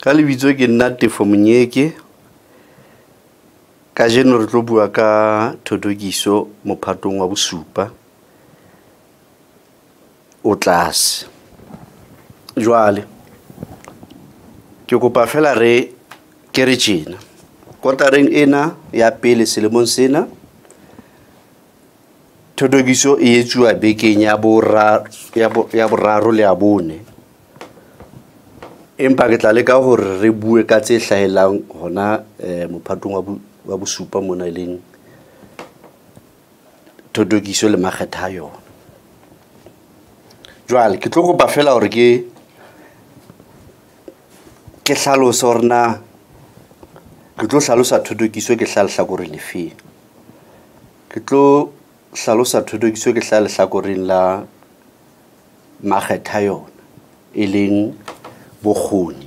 ka lebitso ke nna tefo monyeke ka jeno re tlo bua ka thotokiso mophatong wa bosupa o tlase jwale ke kopa fela re ke re tjena kotareng ena ya pele selemong sena thotokiso e etsiwa bekeng ya boraro le ya bone empa ke tla leka gore re bue ka tse hlahelang gona um eh, mophatong wa bosupa mo na e leng thotokiso le makgetha a yona jale ke tlo kopa fela gore ke ke hlalosa gore ke tlo tlhalosa thotokiso ke hla lehlakoreng lefeng ke tlo tlhalosa thotokiso ke hla lehlakoreng la makgetha yona e leng bokgoni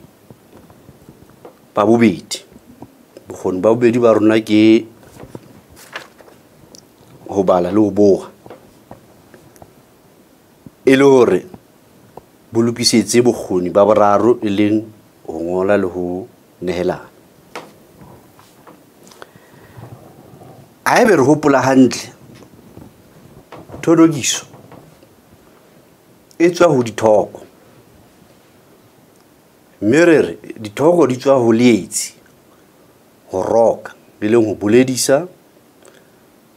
ba bobedi bokgoni ba bobedi ba rona ke ho bala le ho boha e le hore bo lokisetse bokgoni ba boraro e leng ho ngola le ho nehelana a ebe re hopola hantle tholokiso e tswa ho dithoko mme re re dithoko di tswa go leetsi go roka e leng go boledisa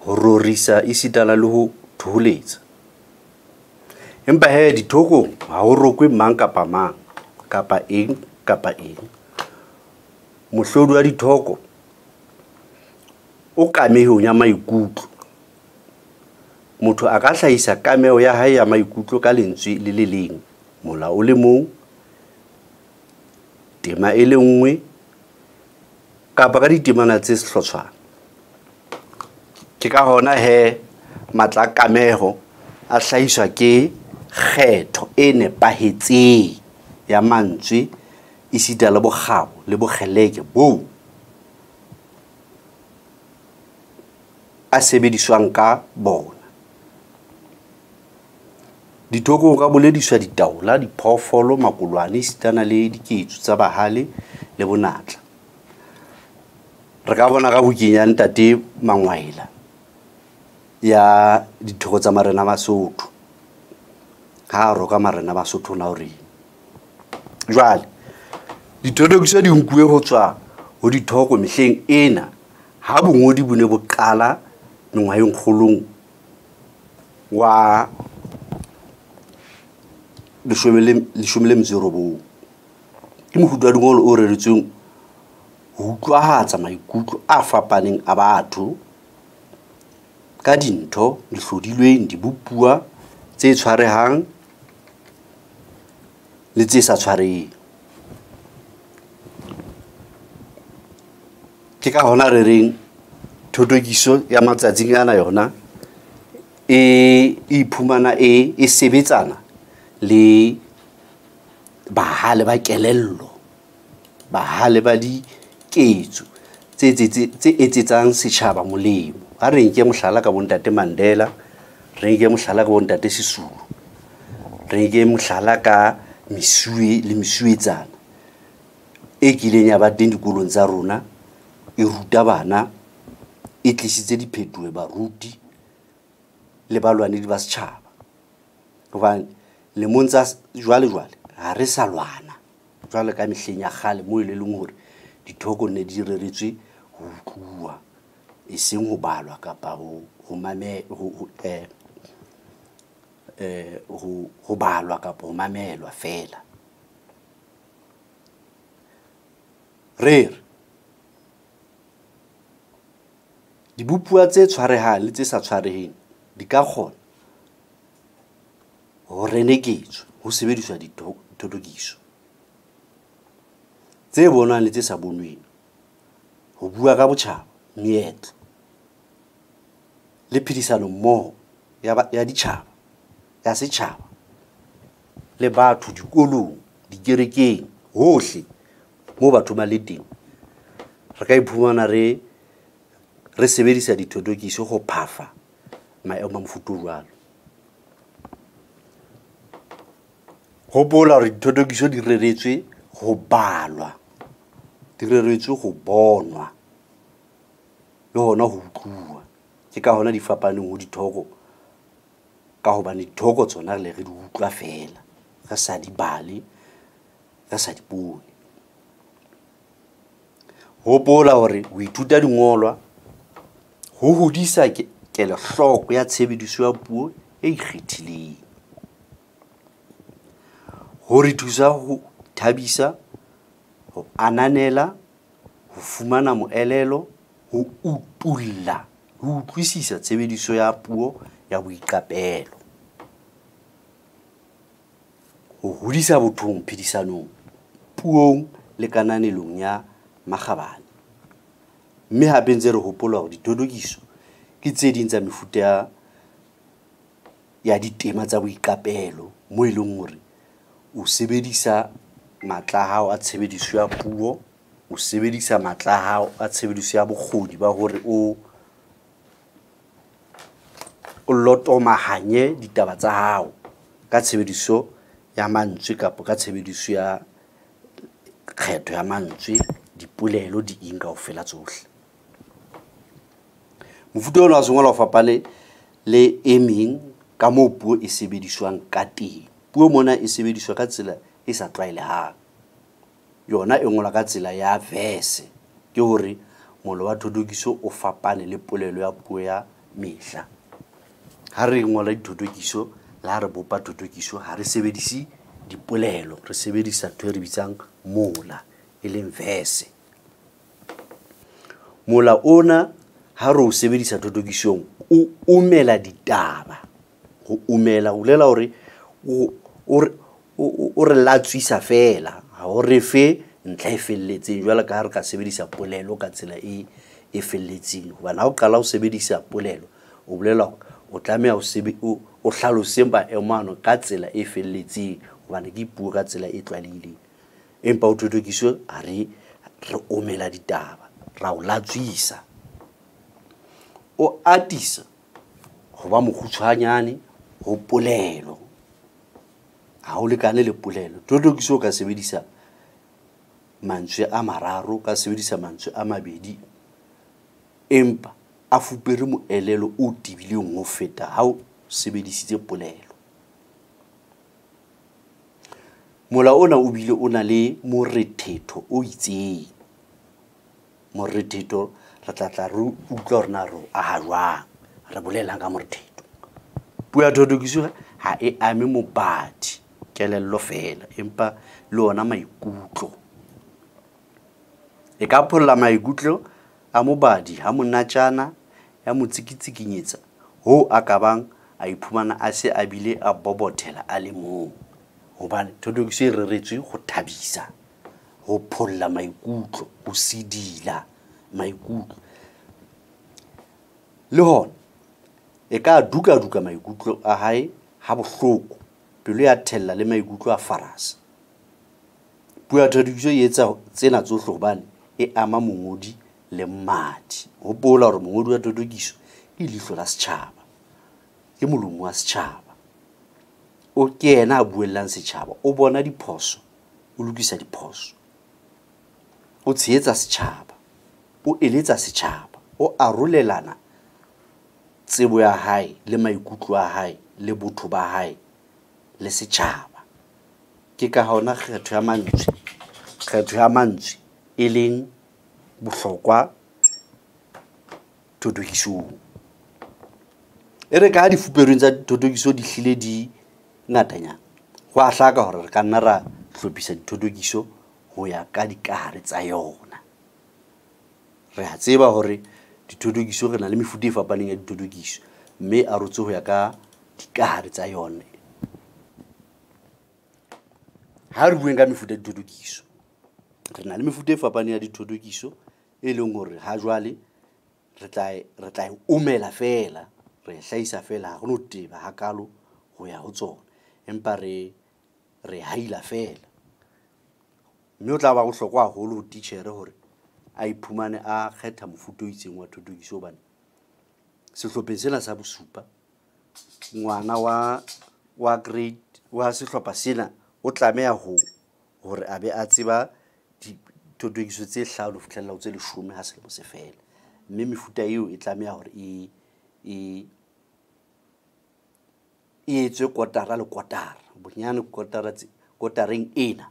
go rorisa e le go thogoletsa empa he dithokong ga go rokwe mang kapa mang kapa eng kapa eng motlhodi wa dithoko o kamegong ya maikutlo motho a ka tlhagisa kameo ya hae ya maikutlo ka lentswe le le leng mola o le mong tema e le nngwe kapa ka ditemana tse sehlotshwana ke ka gona he maatla a kamego a hlahiswa ke kgetho e nepagetseng ya mantswe e sita le bogabo le bogeleke boo a sebediswang ka bona dithoko o ka bolediswa ditaola diphoofolo makolwane esitana le diketso tsa bahale le bonatla re ka bona ka bokeng ntate mangwaela ya dithoko tsa marena ba sotho ga a roka marena ba sotho la gore jwale dithotokiswa di nkuwe go tswa go dithoko metlheng ena ga bongodi bo ne bo qala mengwageng kgolong wa leshome le metso e robong ke mohutadingolo o reretsweng ho utlwagatsa maikutlo a fapaneng a batho ka dintho dihlodilweng dibopuwa tse tshwarehang le tse sa tshwareng ke ka hona re reng thotokiso ya matsatsing ana yona e, e iphumana e, e sebetsana le bahale ba kelello bahale ba diketso tse etsetsang setšhaba molemo ga re nke mohlala ka bontate mandela re nke mohlala ka bontate sesulu re nke mohlala ka mesue le mesuetsana e kileng ya ba teng dikolong tsa rona e ruta bana e tlisitse diphetoe baruti le balwanedi ba setšhaba gobane lemong tsa jwale-jwale ga re sa lwana jwale ka mehleng ya kgale mo e le leng gore dithoko ne di reretswe go utlwa e seng go balwa kapa go mame eh, eh, go balwa kapa go mamelwa fela re re dibopua tse tshwarehang le tse sa tshwareheng di ka kgona ho reneketswe ho sebediswa dithothokiso tse bonwang le tse sa bonweng ho bua ka botjhaba meetlo le phedisano mmoho ya ditjhaba ya setjhaba le batho dikolong dikerekeng hohle moo batho ba le teng re ka iphumana re re sebedisa dithotokiso go phafa maemo a mofuta jwalo gopola gore dithotokišo di reretswe go balwa di reretswe go bonwa le gona go utlwiwa ke ka gona di fapaneng go dithoko ka gobane dithoko tsona le re di utlwa fela re sa di bale re sa di bone gopola gore o ithuta dingwalwa go godisa kelotlhoko ya tshebediso ya puo e ikgethileng ho re thusa ho thabisa ho ananela ho fumana moelelo ho utulla ho utlwisisa tshebediso ya puo ya boiqapelo ho hodisa bothong phedisanong puong le kananelong ya makgabane mme hape ntse re hopola hore ditotokiso ke tse ding tsa mefuta ya ditema tsa boiqapelo mo e leng hore o sebedisa maatla a hao a tshebediso ya puo o sebedisa maatla a hao a tshebediso ya bokgoni ba hore o o lotomahanye ditaba tsa hao ka tshebediso ya mantswe kapa ka tshebediso ya kgetho ya mantswe dipolelo di eng kaofela tsohle mofuta ona wa sengwala o fapane le e meng ka moo puo e sebediswang ka teng puo mona e sebediswa ka tsela e sa tlwaelegang yona e ngola ka tsela ya verse ke hore molo wa thothokiso o fapane le polelo ya puo ya mehla ha re ngola dithothokiso le ha re bopa thothokiso ha re sebedise dipolelo re sebedisa ntho e re bitsang mola e leng verse mola ona ha re o sebedisa thotokisong o umela ditaba go umela o lela gore o re latswisa fela ga o re fe ntlha e feleletseng jwalo ka re ka sebedisa polelo ka tsela e e feleletseng gobane ga o qala go sebedisa polelo o bolela o tlameya o tlhaloseng baemano ka tsela e feleletseng gobane ke puo ka tsela e tlwalegileng empa o thotokiso a re re omela ditaba ra o latswisa o atisa go ba mokgutshwanyane go polelo ga o lekane le polelo totokiso o ka sebedisa mantswe a mararo ka sebedisa mantswe a mabedi empa a fupere moelelo o tibileng go feta ga o sebedisitse polelo mola ona o bile o na le morethetho o itseng morethetho re tla tla re utlwa rena re aga jwang re bolelang ka morethetho puo ya thotokiso ga e ame mobadi kelello fela empa le ona maikutlo e ka pholola maikutlo a mobadi a monatšana ya mo tsikitsikinyetsa hoo a ka bang a iphumana a se a bile a bobothela a le mong gobane thotlokiso e reretswe go thabisa go pholola maikutlo go sedila maikutlo le gona e ka duka-duka maikutlo a hae ha bohloko pelo ya thella le maikutlo a farasa puathadiso e etsa tsena tsotlhe gobane e ama mongodi le madi gopola gore mongodi wa totokiso ke leitlho la setšhaba ke molomo wa setšhaba o ke ena a buelelang setšhaba o bona diphoso o lokisa diphoso o tsheetsa setšhaba o eletsa setšhaba o arolelana tsebo ya hae le maikutlo a hae le botho ba hae le setšhaba ke ka gona kgetho ya mantswe kgetho ya mantswe e leng botlhokwa thotokisong e re ka ga tsa thothokiso di tlhile di ngatanyana go a tlhaka gore re ka nna ra tlhophisa dithotokiso go ya ka dikagare tsa yona re a tseba gore dithotokiso re na le mefuta e fapaneng ya dithotokiso mme a rotse go ya ka dikagare tsa yone ga re bueng ka mefuta ya dithothokiso re na le mefuta e fapane ya dithothokiso e leng gore ga jwale e, re tla e omela fela re tlaisa e fela ha go no teba hakalo go ya go tsona empa re re haila fela mme o tla ba bohlokwa golo go titjhere gore a iphumane a kgetha mofuta o itseng wa thothokiso hobane setlhopheng sena sa bosupa ngwana wa wa grade wa setlhopha sena o tlameya ho hore a be a tseba dithothokiso tse hlano fitlhelela ho tse leshome ha selemo se fela mme mefuta eo e tlameya hore e e e etswe kotara le kotara bonyane kotareng ena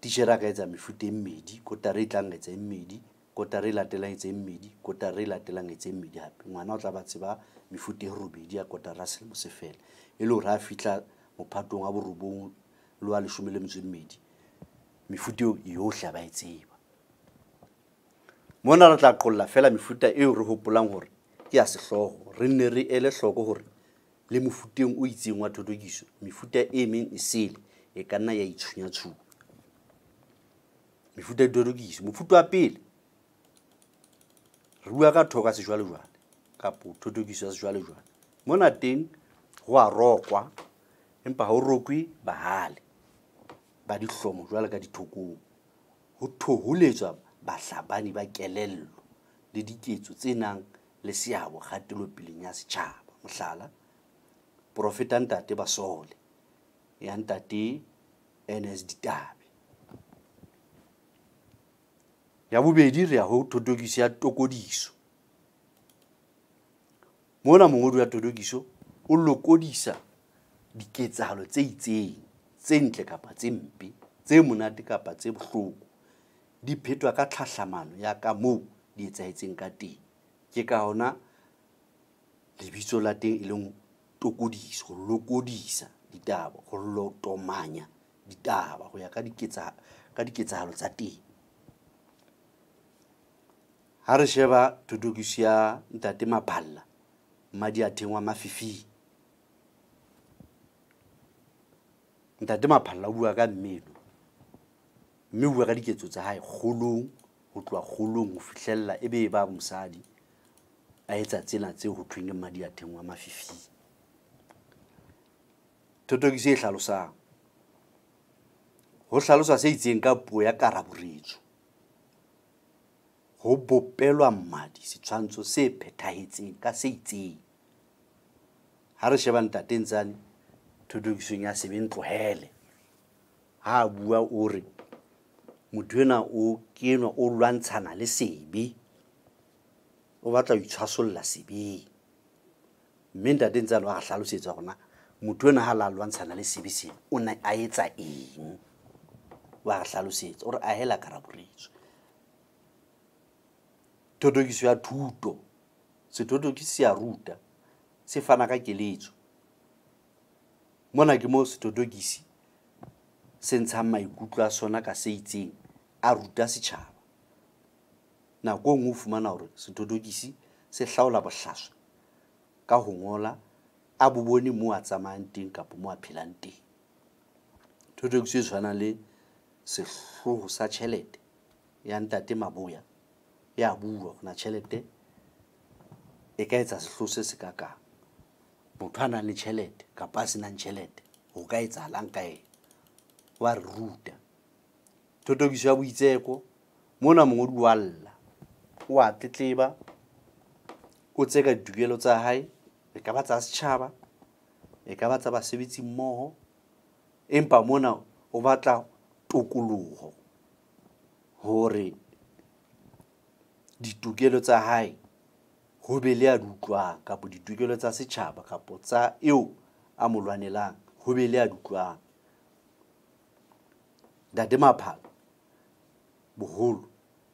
titjhere a ka etsa mefuta e mmedi kotare e tlang etsa e mmedi kotare e latelang etse mmedi kotare e latelang etse mmedi hape ngwana o tla ba tseba mefuta e robedi ya kotara selemo se fela e le hore ha fitlha mophatong wa borobong le wa leshome le metso e mmedi mefuta eo yohle ba e tseba mona re tla qolla fela mefuta eo re hopolang hore ke ya sehlooho re nne re ele hloko hore le mofuteng o itseng wa thothokiso mefuta e meng e sele e ka nna ya itshunyatshuwa mefuta ya dithothokiso mofuta wa pele re bua ka thoka sejwalejwale kapo thothokiso ya sejwalejwale mona teng go a rokwa empa ha o rokwe bahale ba dihlomo jwalo ka dithokong ho thoholetswa bahlabani ba kelello le diketso tse nang le seabo kgatelopeleng ya setjhaba mohlala porofeta ntate basole ya ntate ns ditabe ya bobedi re ya ho thotokiso ya tokodiso mona mongodi wa thotokiso o lokodisa diketsahalo tse itseng tse ntle kapa tse mpe tse monate kapa tse bohloko di phetwa ka tlhahlamano ya ka moo di etsahetseng ka teng ke ka hona lebitso la teng e leng tokodiso go lokodisa ditaba go lotomanya ditaba go ya ka diketsahalo tsa teng ha re sheba thotokiso ya ntate mapalla madi atheng wa mafifing ntate maphalla o bua ka mmeno mme o bua ka diketso tsa hae kgolong ho tloha kgolong ho fihlella e be e ba mosadi a etsa tsena tse ho thweng ke madi a theng wa mafifi thotokiso e hlalosang ho hlalosa se itseng ka puo ya karaboretso ho bopelwa mmadi setshwantsho se phethahetseng ka se itseng ha re sheba ntateng tsane thodokišong e ya sebeng tlogele ga a bua o re motho ena o kenwa o lwantshana le sebe o batla go itshwasolola sebeng mme ntate ntse a le wa ga tlhalosetsa gona motho ena ga le a lwantshana le sebe sebe o ne a etsa eng wa ga tlhalosetsa ore a hela karaboretswe thodokiso ya thuto sethodokiso se a ruta se fana ka keletso mona ke mo setotokisi se ntshang maikutlo a sona ka se itseng a ruta setšhaba nako e nngwe o fumana gore setotokisi se tlhaola bohlaswa ka go ngola a bo bone mo a tsamayang teng kapo mo a phelang teng thotokisi e tshwana le setlhogo sa tšhelete ya ntate maboya ya bua gona tšhelete e ka etsa setlho se se kakang motho a nang le tšhelete kapa a senang tšhelete go ka e tsalang ka ena wa re ruta thotokiso ya boitseko mona mongwedi wa lla o a tletleba o tseka ditukelo tsa gae e ka ba tsa setšhaba e ka ba tsa basebetsi mmogo empa mona o batla tokologo gore ditukelo tsa gae ho be le a di utlwang kapo ditokelo tsa setšhaba kapo tsa eo a mo lwanelang ho be le a di utlwang ntate maphalo boholo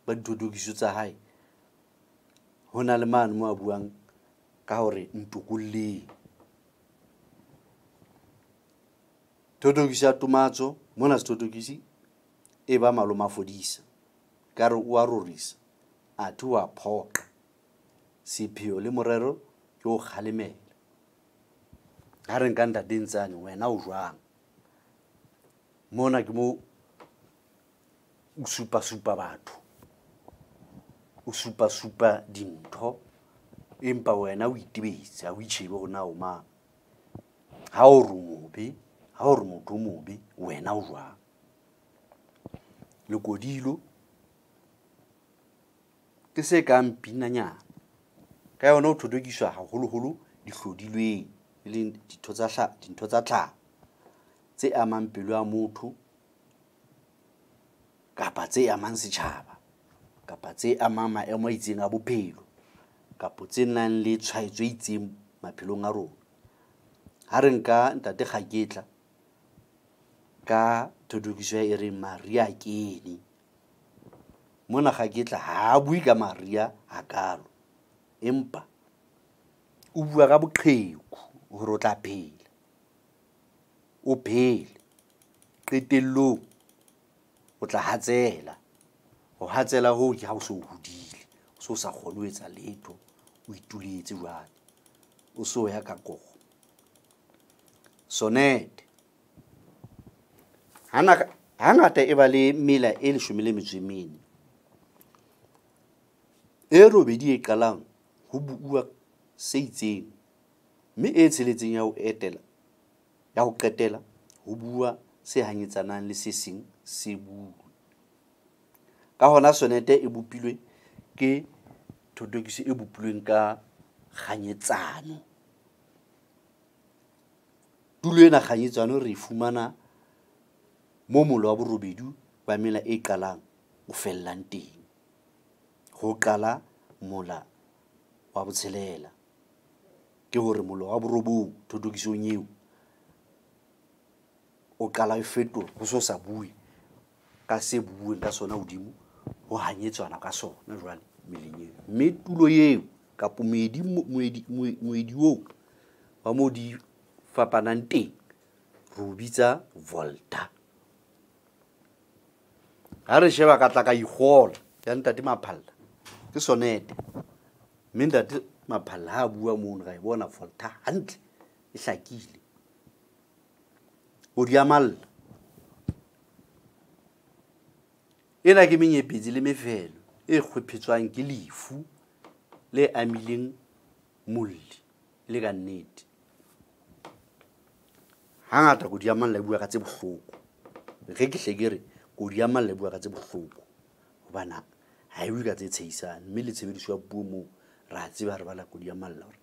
ba dithotokiso tsa hae ho na le mane mo a buang ka hore ntokolleng thotokiso ya tomatso mona sethotokisi e ba maloma fodisa ka re o a rorisa athe o a phoqa sepheo le morero ke o kgalemela ga re nkang tateng tsane wena o jwang mona ke mo o supa-supa batho o supa-supa dintho empa wena o itebetse ga o itšhebe go na o mang ga o re mobe ga o re motho o mobe wena o jwang lekodilo ke se ka mpinanyana ka yona o thotokišwa haholoholo dihlodilweng e leng dintho tsa tlhaho tse amang pelo ya motho kapa tse amang setjhaba kapa tse amang maemo a itseng a bophelo kapo tse nang le tshwaetso e itseng maphelong a rona. Ha re nka ntate Gaketla ka thothokiso e reng maria a kene, mona Gaketla ha a bue ka maria hakaalo empa o bua ka boqheku gore o tla phela o phele qetellong o tla hatsela ho hatsela ho ke ha o so hodile o so sa kgone ho etsa letho o ituletse jwale o so ya ka koko sonete hangata e ba le mela e leshome le metso e mene e robedi e qalang ho buuwa se itseng mme e tsheletseng ya ho etela ya ho qetela ho bua se hanyetsanang le se seng se buuwe ka hona sonete e bopilwe ke thotokiso e bopilweng ka kganyetsano tulo ena kganyetsano re e fumana mo molo wa borobedu wa mela e qalang o fellang teng ho qala mola wa botshelela ke gore molo wa borobong thotokisong eo o qala e fetola go seo sa bue ka se bueng ka sona godimo go ganyetswana ka sona jale meleng eo mme tulo eo kapo moedi oo wa mo di fapanang teng re o bitsa volta ga re sheba ka tla ka igola ya ntate maphalla ke sonete mme ntate maphala ha a bua mono ka e bona volta gantle e tlakile o di amalela ena ke menyepetsi le mefelo e kgwephetswang ke lefu le amileng molli e le ka nnete hangata kodi amalela e bua ka tse bohloko ge ke hle ke re kodi amalela e bua ka tse bohloko gobana ga e bue ka tse tsheisane mme le tshebediso ya puo moo ra tseba re bala kodi ya malla gore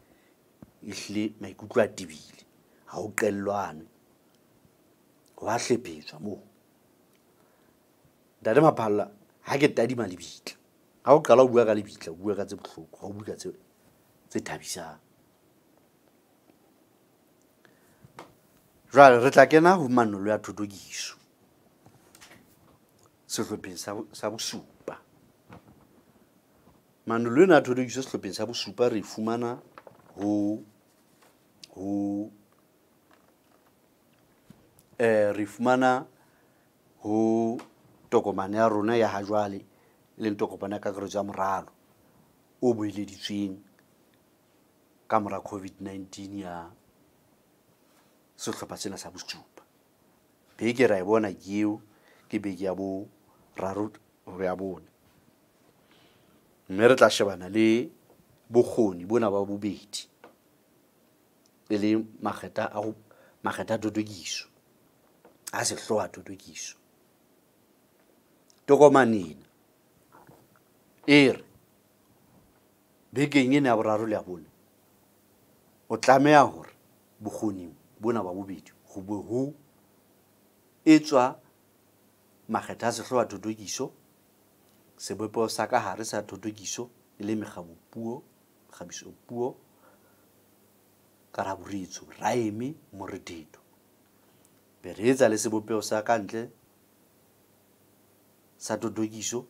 ehlile maikutlo a tibile ga o qellwane go a moo date maphalla ga ke tadima lebitla ga o qala o bua ka lebitla o bua ka tse botlhoko ga o bua tse thabisang jwale re tla kena ho manolo ya thotokiso sehlopheng sa bosupa manolo e ne a thodikiswa setlhopheng sa bosupa re fumana ho ho eh, re fumana ho tokomane ya rona ya hajwale jwale e leng tokomane ya kakaretso ya moralo o boeleditsweng ka mora covid-19 ya setlhopha sena sa bosupa beke ra e bona ke ke beke ya boraro ya bone mme re tla shebana le bokgoni bona ba bobedi e le makgetha a go makgetha a totokišo a sehlo a totokišo tokomanena e re bekeng e ne ya boraro le ya bone o tlameya gore bokgoni bona ba bobedi go be go etswa makgetha a sehlo a totokišo sebopego sa ka gare sa thothokiso e le megabopuo megabisopuo karaboretsho raeme moredeto be re etsa le sebopego sa ka ntle sa thothokiso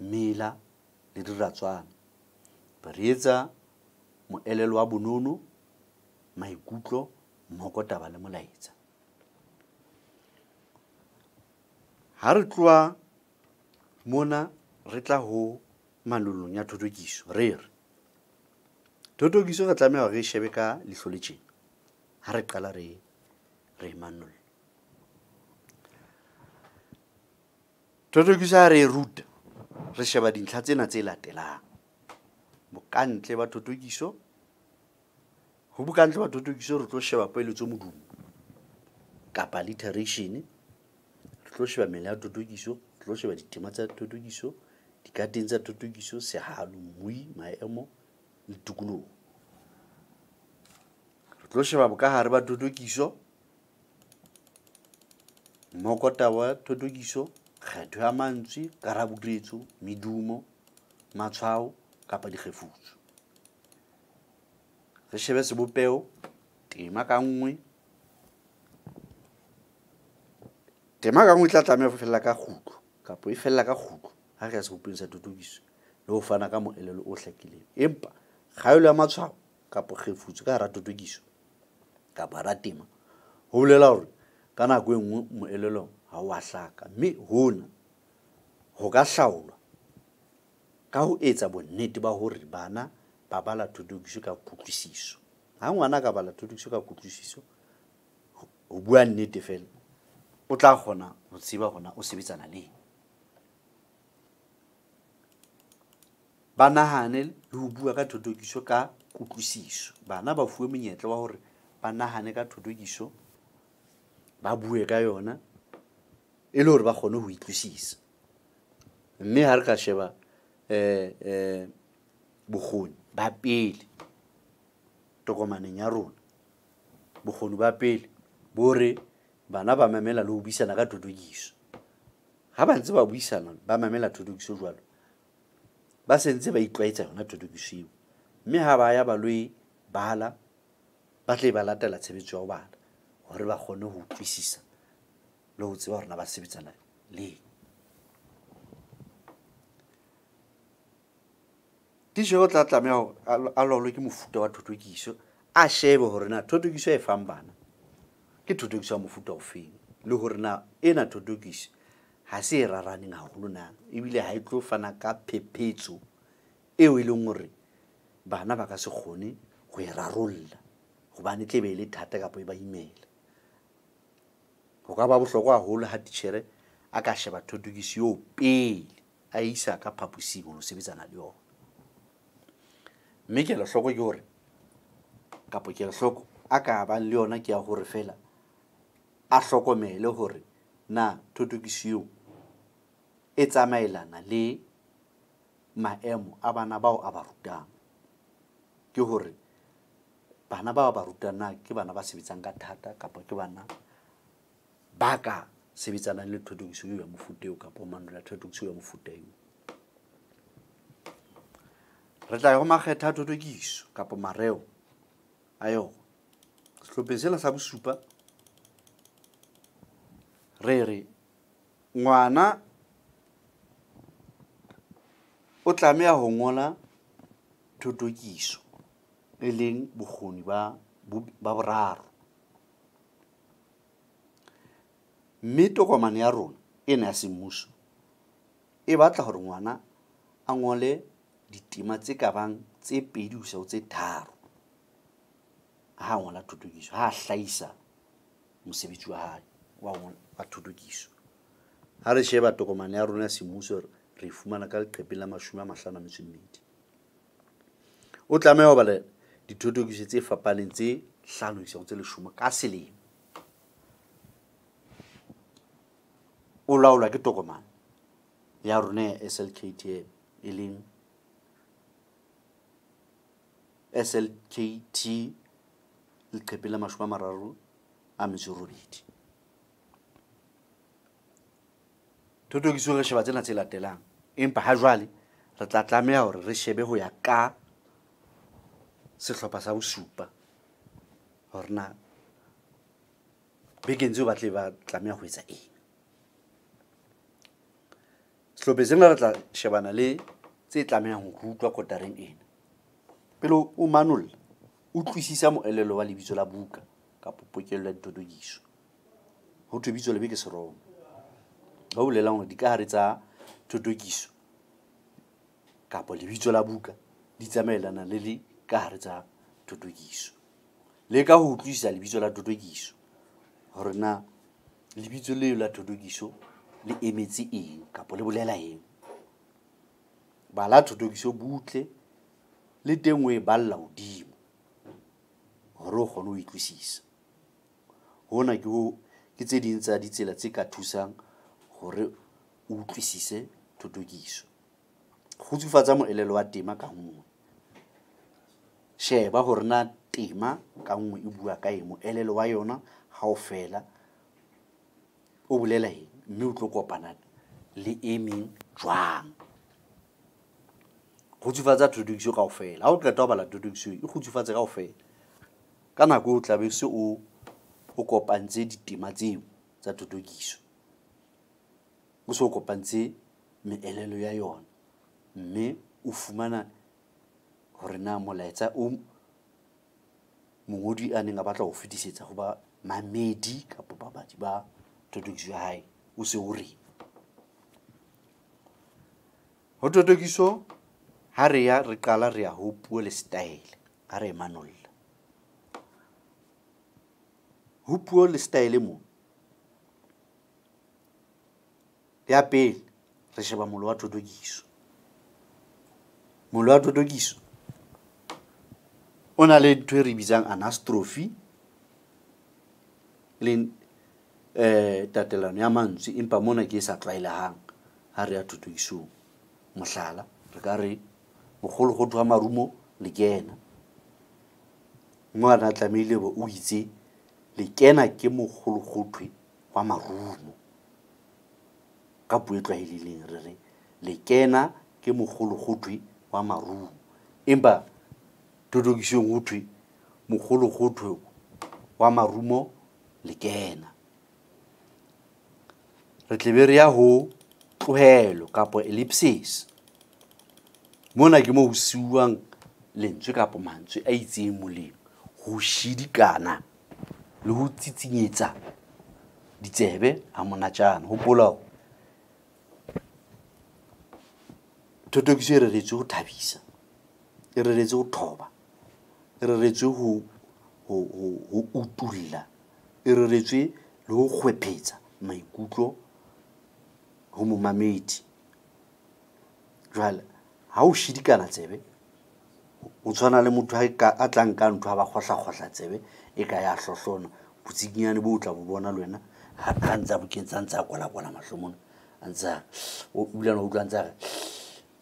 mela le diratswana be re etsa moelelo wa bonono maikutlo mmoko taba le molaetsa ha re tloa mona re tla go manolong ya thotokiso re e re thotokiso re tlameya re e shebe ka letlho le ha re qala re re e manolla thotokiso ha re ruta re sheba dintlha tsena tse latelang bokantle ba thotokiso ho bokantle ba thotokiso re tlo sheba poeletso modumo kapa literation re tlo sheba mele ya thotokiso re tlo sheba ditema tsa thotokiso dikateng tsa thothokiso sehalo mmui maemo le tokologo re tlo sheba bokagare ba thothokiso mmokota wa thothokiso kgetho ya mantswe karaburetso medumo matshwao kapa dikgefutso re shebe sebopeo tema ka nngwe tema ka nngwe e tla tlameya fela ka kgutlo kapo e felela ka kgutlo ga re ya segopeng sa totokiso le go fana ka moelelo o tlhakileng empa kgaelo ya matshwao kapo kgefutso ka gara totokiso kapa ra tema go bolela gore ka nako e nngwe moelelong ga o a tlhaka mme gona go ka hlaolwa ka go etsa bonnete ba gore bana ba bala thotokiso ka kutlwisiso ga ngwana ka bala thotokiso ka kutlwisiso go bua nnete fela o tla kgona go tseba gona o sebetsana le ba nagane le go bua ka thothokiso ka kutlwisiso bana ba fuwe monyetla wa gore ba nagane ka thothokiso ba bue ka yona e le gore ba kgone go itlwisisa mme ga re ka sheba um bokgoni ba pele tokomaneng ya rona bokgoni ba pele bo bana ba mamela le go buisana ka thotokiso ga ba ntse ba buisana ba mamela thotokiso jalo ba sentse ba itlwaetsa yona todokisiwo mme ga ba ya ba e bala ba tle ba latela tshebetso ya ho bala hore ba kgone go utlwisisa le go tseba horena ba sebetsana leng titjhere go tla tlameha a lwalwe ke mofuta wa thothokiso a shebe gorena na thothokiso e fang bana ke thothokiso ya mofuta ofeng le hore ena thothokiso ga se e raraneng gagolo na ebile ga e tlo fana ka phephetso eo e leng gore bana ba ka se kgone go e rarolola gobane e tle be e le thata kapo e ba imele go ka ba bohlokwa gagolo ga tichere a ka sheba thotokisi yoo pele a isa ka phaposing lo sebetsana le yone mme kelotlhoko ke gore kapo kelotlhoko a ka bang le yona ke ya gore fela a tlhokomele gore na thotokisi yeo e tsamaelana le maemo a bana bao a ba rutang ke gore bana ba ba rutana ke bana ba sebetsang ka thata kapa ke bana ba ka sebetsanang le thotokisiwo ya mofuteo eo kapa manolo ya thotokisiwo ya mofuta re tla ya go makgetha a thotokiso kapa mareo a yona setlhopheng sela sa bosupa re re ngwana o tlameha ho ngola thotokiso e leng bokgoni ba, ba boraro mme tokomane ya rona ena ya semmuso e batla hore ngwana a ngole ditema tse ka bang tse pedi ho ho tse tharo ha ngola thotokiso ha a hlahisa mosebetsi wa hae wa thotokiso ha re sheba tokomane ya rona ya semmuso re fumana ka leqepeng la mashome a mahlano a metso e mmedi o tlameha ho dithotokiso tse fapaneng tse hlano isang tse leshome ka selemo o laolwa ke tokomane ya rona ya slktm e leng slkt leqepeng la mashome a mararo a metso e robedi thotokisong re sheba tsena tse latelang empa ha jwale re tla tlameha hore re shebe ho ya ka sehlopha sa bosupa hore na bekeng tseo ba tle ba tlameha ho etsa eng sehlopheng sena re tla shebana le tse tlamehang ho rutwa kotareng ena pele o manolla tlwisisa moelelo wa lebitso la buka ka pokello ya ditotodiso ho thwe bitso lebe ke seromo ba bolelang hore dikahare tsa thothokiso kapa lebitso la buka di tsamaelana le le ka hare tsa thotokiso le ka go utlwisisa lebitso la thotokiso hore na lebitso leo la thotokiso le emetse eng kapa le bolela eng bala thotokiso butle le teng o e balla hodimo hore o kgone go itlwisisa gona ke tse ding tsa ditsela tse ka thusang gore o utlwisise go khutsufatsa moelelo wa tema ka nngwe sheba gore na tema ka nngwe e bua kae moelelo wa yona ga o fela o bolela eng mme o tlo kopana le emeng jwang go khutsufatsa thothokiso ka o fela ga o qeta o bala thothokiso e go khutsufatse ka o fela ka nako o tlabe se o o kopantse ditema tseo tsa thothokiso o se o kopantse meelelo ya yona mme o fumana gore na molaetsa o mongodi a neng a batla go fetisetsa go ba mamedi kapo babadi ba totokiso ya gae o se o re go totokiso ha re ya re qala re ya ho puo le setaele ha re e manolla ho puo le setaele mo ya pele re sheba molo wa totokiso molo wa totokiso o na le ntho e re e bitsang anastrophy e leng eh, tatelano ya mantswe empa mona ke e sa tlwaelehang ga re ya totokisong mohlala re ka re mogologoto wa marumo lekena kena ngwana a tlamehile bo o itse lekena ke mogologothwe wa marumo ka puo e tlwaelileng re re lekena ke mogolo go wa maruo empa totokišong go mogolo go wa marumo lekena re tlebe re ya go tlogelo kapo ellipsis mona ke mo go siuwang lentswe kapo mantswe a itseng molemo go šidikana le go tsitsinyetsa ditsebe ga mona jaana polao thothokiso e reretse go thabisa e reretse go thoba e reretse go utulla e reretswe le go kgwephetsa maikutlo go momamedi jale ga o sidikana tsebe o tshwana le motho a tlang e ka ntho a ba kgotlha-kgotlha tsebe e ka ya tlhotlhona botsikinyane bo o tla bo bona le wena ga ntse a bokentsa ntse a kwala-kwala matlhomone a ntse ebilana o utlwa ntse a re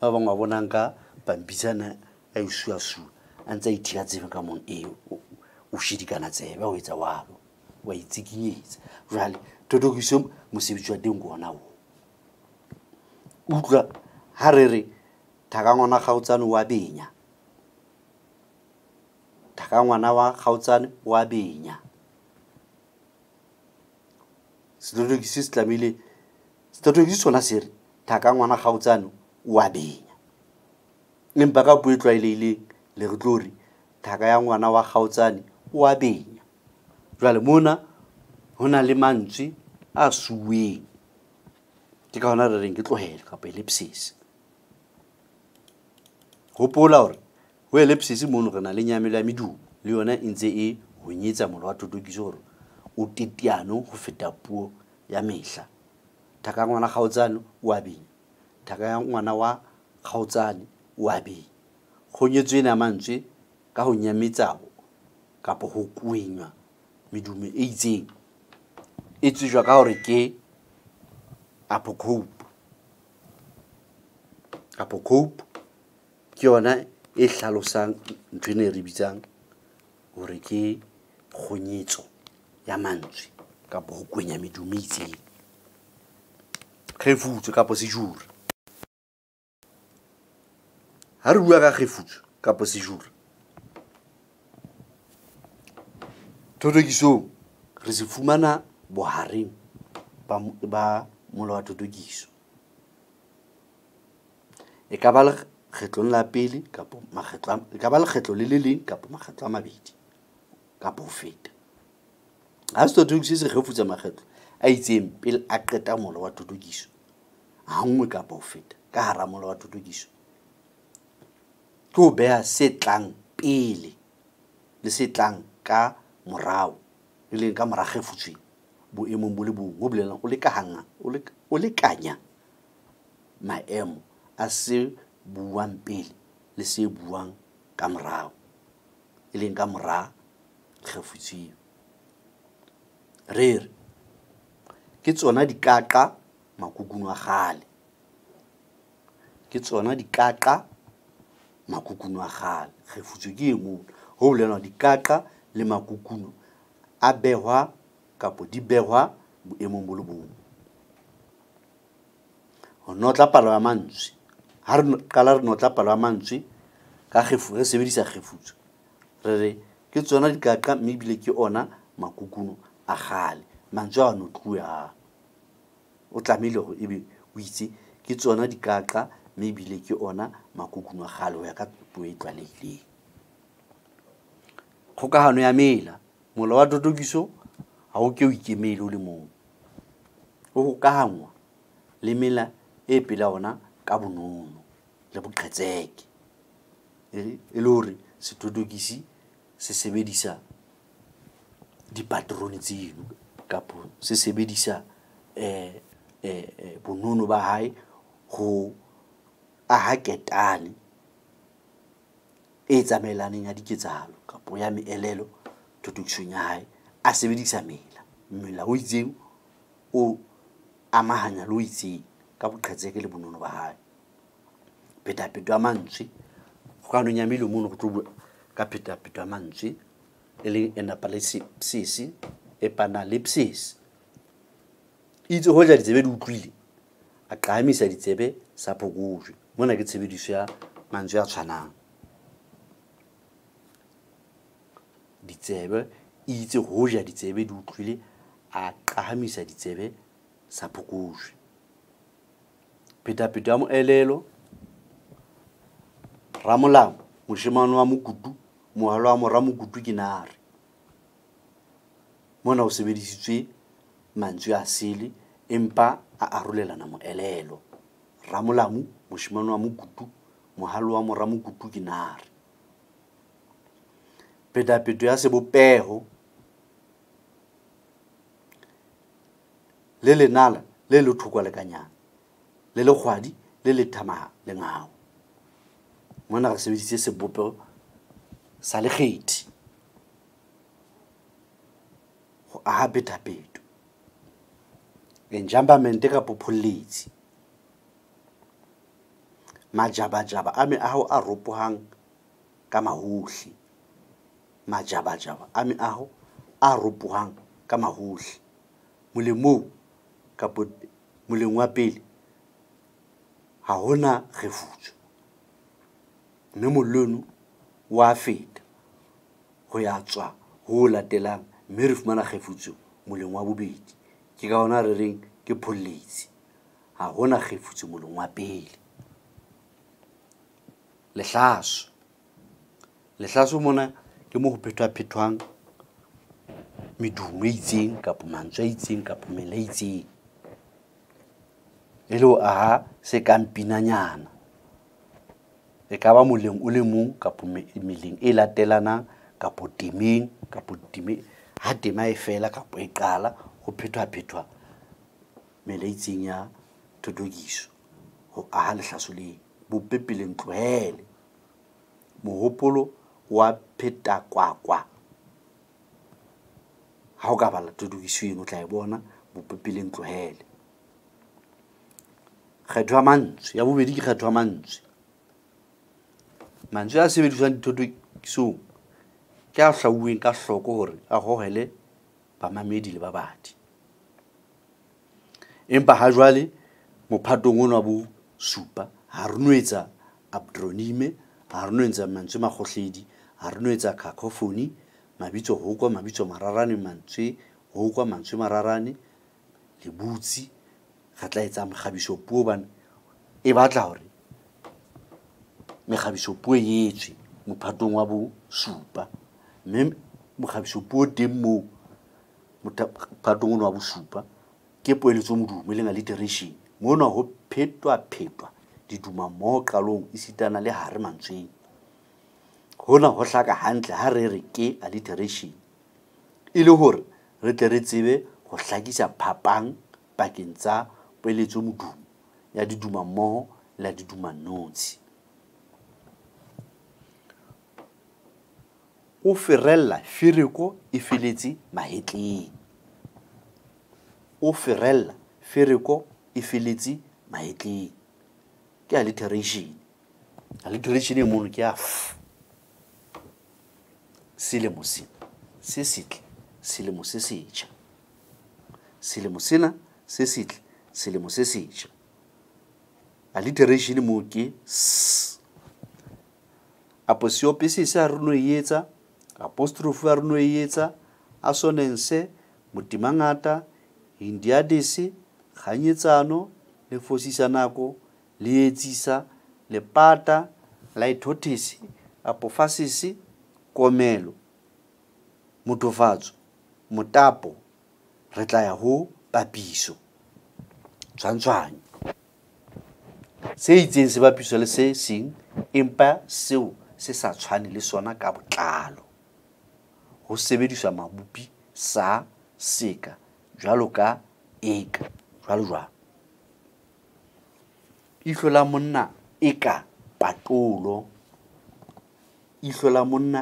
ba bangwe a bonang ka pampitshana a e suasua a ntse a ithea tsebe ka mong eo o šhidikana tsebe o etsa walo wa itsekinyetsa jale totokiso mosebetsi wa teng ke ona oo wa benya thaka ngwana wa kgaotsane wa benya setotokiso se tlamehile setotokiso sona se re thaka ngwana wa benya empa ka puo e tlwaeleileng le re tlo re thaka ya ngwana wa kgaotsane wa benya jwale mona ho na le mantswe a suweng ke ka hona re reng ke tlohele kapa ellipsis hopola hore ho ellipsis mono re na le nyamelo ya medumo le yona e ntse e honyetsa molo wa totokiso hore o teteano ho feta puo ya mehla thaka ngwana kgaotsano o a benya thaka ya ngwana wa kgaotsane wa be go nyetswe na mantswe ka go nyametsabo kapo go kwenywa medume e itseng e tsejwa ka gore ke apocope apocope ke yona e tlhalosang ntho ene e re bitsang gore ke gonyetso ya mantswe kapo go kwenya medume itseng ge e futswe kapo sejura har luaga refuge kapa sejura thotokiso re se fumana bohareng ba, ba molao wa thotokiso e ka ba lekgetlong la pele e ka ba lekgetlo le le leng kapa makgetlo a mabedi kapa ho feta ga se thotokiso se refutsa makgetlo a itseng pele a qeta molao wa thotokiso ha hum kapa kapo feta ka hara molao wa thotokiso ke o beya se tlang pele le se tlang ka morao e leng ka mora kgefutsweng boemong bo le bong bo bolelang o lekahanga o lekanya maemo a se buang pele le se buang ka morao e leng ka mora kgefutsweng re re ke tsona dikaqa makukung a gale ke tsona dikaqa makukuno a gale ge futso ke e mono go bolelang dikaqa le makukuno a behwa kapo di behwa boemong bo le bongwe go notla palo ya mantswe ga re qala re notla palo ya mantswe ka re sebedisa kgefutso re re ke tsona dikaqa mme ebile ke ona makukuno a gale mantswe a notliwe ao o tlamehile gore ebe o itse ke tsona dikaqa mme ebile ke ona makukuno gale go ya ka puo e tlwalegileng kgokagano ya mela mola wa totokiso ga o ke o ikemele o le mongwe o gokagangwa le mela e pela ona ka bonono le boqhetseke e, e le gore setotokisi se sebedisa dipaterone tseno kapo se sebedisa um bonono ba hae go a haketane e tsamaelaneng ya diketsalo kapo ya meelelo thotokisong ya hae a sebedisa mela mmela o itseng o amahanya le o itseng ka boqhetseke le bonono ba hae phetapheto ya mantshwe go ka anong ya mele mono go tlo bua ka phetapheto ya mantshwe e leng enapa e le sese epana le psese itse go ja ditsebe di utlwile a tlamisa ditsebe sa phokojwe mona ke tshebediso mantswe a tshwanang ditsebe e itse go ja ditsebe di utlwile a qagamisa ditsebe sa phokojwe phetapeto ya moelelo ramolamo moshemane wa mokutu moalo wa moramokutu ke nare na o sebedisitswe mantswe a sele empa a arolelana moelelo ramolamo mošimane wa mokutu mohalo wa mora mokutu ke nare petapeto ya sebopego le lenala le le thokwa lekanyana le lekgwadi le le thama lengao mona re sebeditse sebopego sa lekgethi go aga petapeto enjambamente ka popholetsi majabajaba a meago a ropogang ka mahuhli majabajaba a meago a ropogang ka mahuhli molemong kapo moleng wa pele ga gona kgefutso mme mollono o a feta go ya tswa go o latelang mme re fumana kgefutso moleng wa bobedi ke ka gona re reng ke pholletsi ga gona kgefutso moleng wa pele lehlaso lehlaso mona ke mo go phethwa-phethwang medumo e itseng kapo mantswe a itseng kapo mele itseng e le go aga se ka e ka ba moleng o le mong kapo meleng e latelanang kapo temeng kapo time ha tema e fela kapo e qala go phethwa mele mela itseng ya thotokiso go aga lehlaso leng bopepele ntlohele mohopolo wa phethakwakwa ha o ka bala totokisi eno o tla e bona bopepele ntlohele kgetho ya mantswe ya bobedi ke kgetho ya mantswe mantswe a sebediswang dithotokisong ke a hlauweng ka hloko hore a hohele bamamedi le ba badi empa ha jwale mophatong ona bo supa ga re no etsa abdronime ga re no etsa mantswe magotledi ga re no etsa cacophony mabitso go kwa mabitso mararane mantswe go kwa mantswe mararane lebutse ga tla etsa mekgabišopuo obane e batla gore mekgabišopuo e etswe mophatong wa bo supa mme mokgabišopuo teng moo mophatong o ne wa bosupa ke poeletso modumo e leng alliteration mo ona go phetwa-phetwa di duma qalong e sitana le hare mantsweng hona ho hlaka hantle ha re re ke alliteration e le hore re tle re tsebe ho hlakisa phapang pakeng tsa poeletso modumo ya diduma mmoho le ya didumanotshi o ferella fereko e feletse mahetleng o ferella fereko e feletse mahetleng ke alliteration alliteration e mono ke a f selemo sena se setle selemo se setšha selemo sena se setle selemo se setšha alliteration e mo ke s apo seopesese a re no e etsa apostrophe a re no e etsa asonense motimangata indiadese kganyetsano le fosisa nako le etsisa lepata laethothisi apofasisi komelo motofatso motapo re tla ya go papiso tshwantshwanyo se itseng se bapiso le se seng empa seo se sa tshwane le sona ka botlalo go sebediswa mabupi sa seka jwalo ka eka jwalo jwalo ihlo la monna e ka patolo ihlo la monna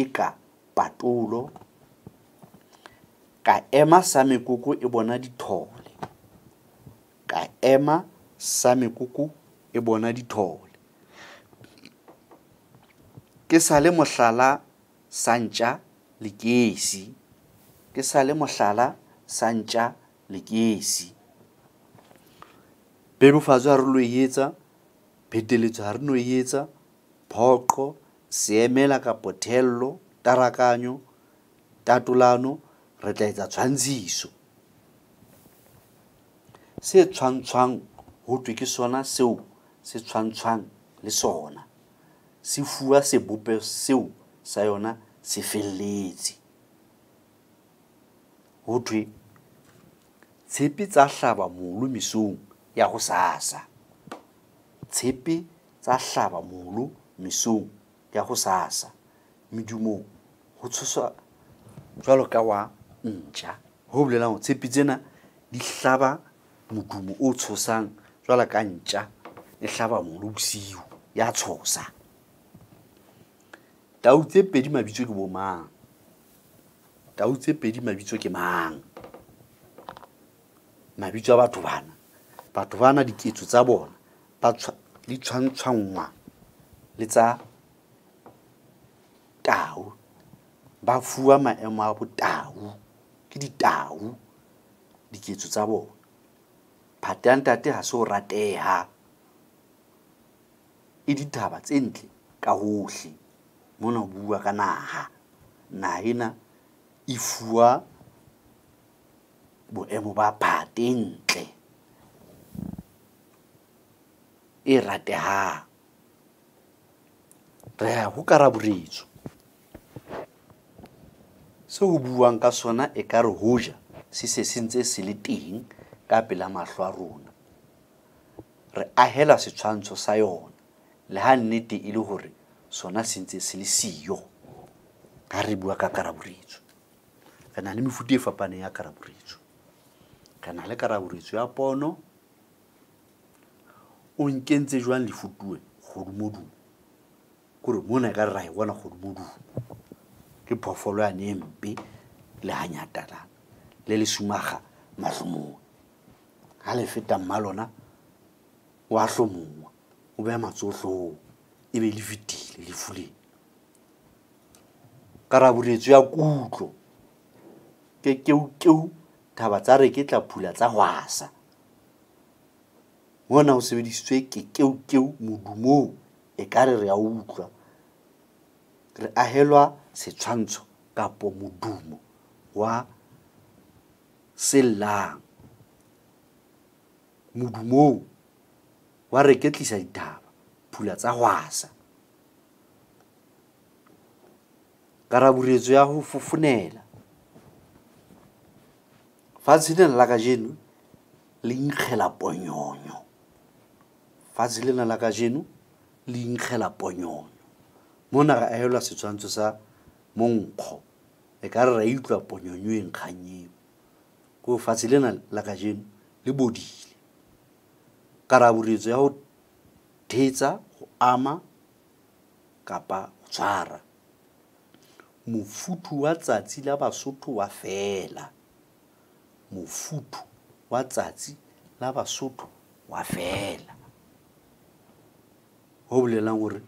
e ka patolo ka ema sa mekoko e bona dithole ka ema sa mekoko e bona dithole ke sa le mohlala sa ntša lekesi ke sa le mohlala sa ntša lekesi bebofatso ga re lo e etsa pheteletso ga re no e etsa phoqo seemela ka pothello tarakanyo tatolano re tla etsa tshwantshiso se tshwantshwang go twe ke sona seo se tshwantshwang le sona se fua sebope seo sa yona se felletse go thwe tshepe tsa hlaba molo mesong ya go sasa tshepe tsa hlaba molo mesong ya go sasa medumong go tshoswa jwalo ka wa ntšha go bolelang go tshepi tsena di hlaba modumo o tshosang jwala ka ntšha e hlaba molo bosigo ya tshosa tau tse pedi mabitso ke bo mang tau tse pedi mabitso ke mang mabitso a batho bana batho ba na diketso tsa bona di tshwantshwangwa le tsa tau ba fuwa maemo a botau ke ditau diketso tsa bona phate ya ntate ga se o rateha e dithaba tse ntle ka gotlhe mona o bua ka naga naga ena e fuwa boemo ba phate ntle e ratehang re ya go karaboretso se go buang ka sona e ka re hoja se se se ntse se le teng ka pela mahlo a rona re ahela setshwantsho sa yona le ha nnete e le gore sona se ntse se le siyo ha re bua ka karaboretso re na le mefuta e fapaneng ya karaboretso re na le karaboretso ya pono o nkentse jwang lefutuwe godumodumo kore mona e ka rra e bona godumodumo ke phofolo ya ne e mpe le ganyatalang le le somaga matlhomongwe ga le feta mma lona o a tlhomongwa o beya matsotlhoo e be le fetile lefuleng karaboretso ya kutlo kekeukeu thaba tsa re ke tla phula tsa gwasa bona o sebedisitswe kekeukeu modumong e ka re re a utlwa re agelwa setshwantsho kapo modumo wa sellang modumong wa re ketlisa ditaba phula tsa gwasa karaburetso ya go fofonela fatshe lena la kajeno le inkgela ponyonyo fatshe lena la ka le inkgela ponyono mona ga aelwa setshwantsho sa monkgo e ka re ra itlwa ponyonyo e nkgang eo ko fatshe lena la ka le bodile karaboretso ya go thetsa go ama kapa go tshwara mofuthu wa tsatsi la basotho wa fela mofuthu wa tsatsi la basotho wa fela bo bolelang gore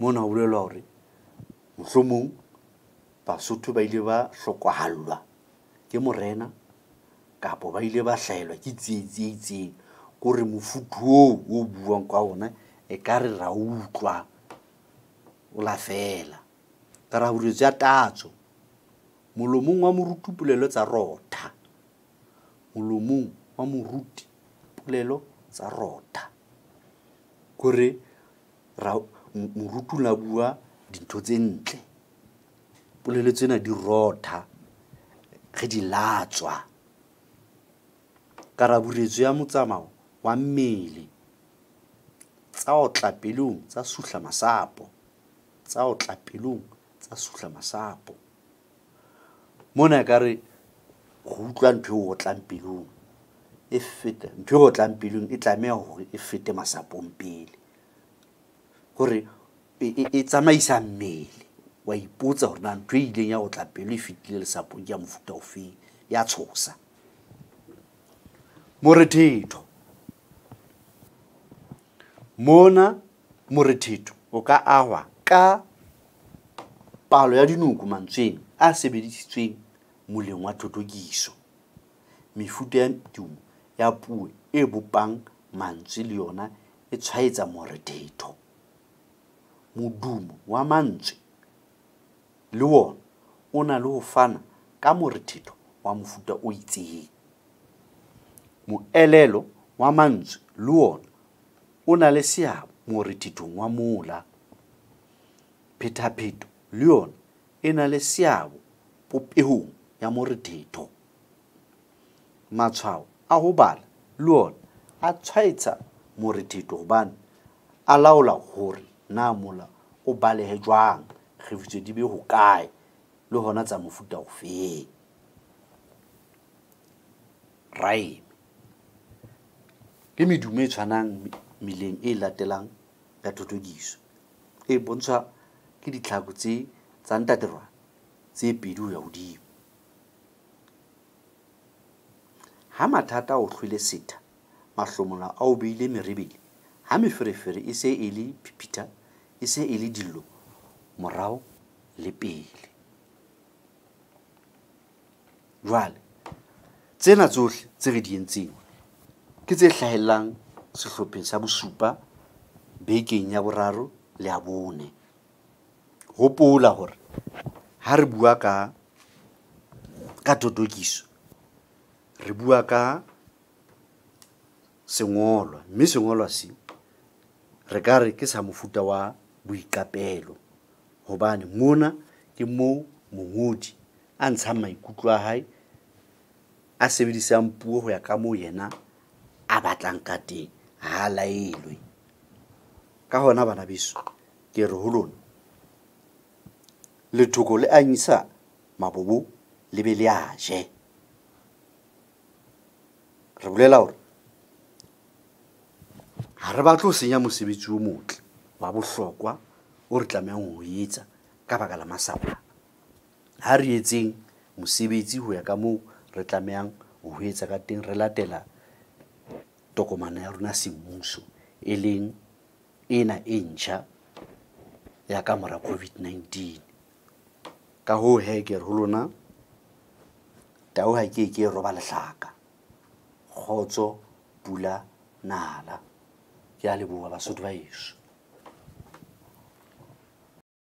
mona go bolelwa gore mohlomong basotho ba ile ba hlokagallwa ke morena kapo ba ile ba hlaelwa ke tsietsietsieng kore mofuthu oo o buang kwa ona e ka re ra utlwa o la fela karaboretso ya tatso molomong wa moruti polelo tsa rotha molomong wa moruti polelo tsa rotha kore morutung la bua dintho tse ntle poleletso ena di rotha ge di latswa karaburetso ya motsamao wa mmele tsa otla pelong tsa suhla masapo tsa otla pelong tsa suhla masapo mona e ka re go utlwa ntho o otlang pelong e fete ntho e otlang pelong e tlameya gore e fete masapong pele gore e, e, e tsamaisa mmele wa ipotsa gore na ntho e ileng ya otla pelo e fetile lesapong ke ya mofuta ofeng ya tshosa morethetho mona morethetho o ka ahwa ka palo ya dinoko mantsweng a sebedisitsweng moleng wa thotokiso mefuta ya tumo ya puo e bopang mantswe le yona e tshwaetsa morethetho modumo wa mantswe le wona o na le go fana ka morethetho wa mofuta o itseng moelelo wa mantswe le ona o na le seabo morethethong wa mola phetapheto le yona e na le seabo popehong ya morethetho matshwao a go bala le ona a tshwaetsa morethetho gobane a laola gore na mola o balege jwang kgefišo di be go kae le gona tsa mofuta go feng raeme ke medumo e tshwanang meleng e latelang ya thothokiso e bontshwa ke ditlhako tse tsa ntaterwana tse pedi go ya godimo ha mathata o hlwele setha mahlomola a o beile merebele ha meferefere e se e le phiphitha e se e le dilo morao le pele jwale tsena tsotlhe tse re di entseng ke tse hlahellang setlhopheng sa bosupa bekeng ya boraro le a bone gopola gore ga re bua ka ka totokiso re bua ka sengolwa mme sengolwa se re ka re ke sa mofuta wa boikapelo hobane mona ke moo mongodi a ntshang maikutlo a hae a sebedisang puo ho ya ka moo yena a batlang ka teng ha laelwe ka hona bana beso ke re ho lona lethoko le anyisa mabobo le be le a je re bolela hore ha re batlo senya mosebetsi o motle wa bohlokwa o re tlamehang ho etsa ka baka la masalla ha re etseng mosebetsi ho ya ka moo re tlamehang ho etsa ka teng re latela tokomane ya rona semmuso e leng ena e ntjha ya ka mora covid-19 ka hoo he ke re ho lona tao ha ke ke e roba lehlaka kgotso pula nala ke a leboha basotho ba eso